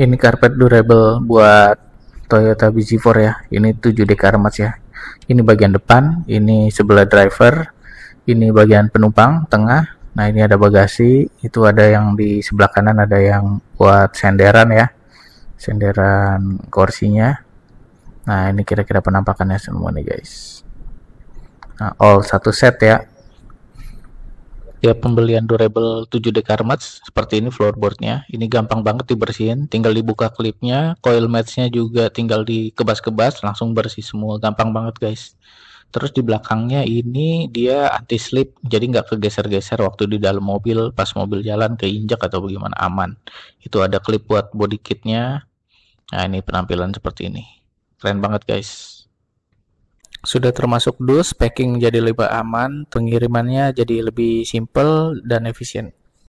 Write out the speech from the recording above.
ini karpet durable buat Toyota BZ4 ya ini 7 dekar mas ya ini bagian depan ini sebelah driver ini bagian penumpang tengah nah ini ada bagasi itu ada yang di sebelah kanan ada yang buat senderan ya senderan kursinya nah ini kira-kira penampakannya semua nih guys nah all satu set ya ya pembelian durable 7 Dekarmats seperti ini floorboardnya ini gampang banget dibersihin tinggal dibuka klipnya coil matchnya juga tinggal dikebas-kebas langsung bersih semua gampang banget guys terus di belakangnya ini dia anti slip jadi nggak kegeser-geser waktu di dalam mobil pas mobil jalan keinjak atau bagaimana aman itu ada klip buat body kitnya nah ini penampilan seperti ini keren banget guys sudah termasuk dus, packing jadi lebih aman, pengirimannya jadi lebih simple dan efisien.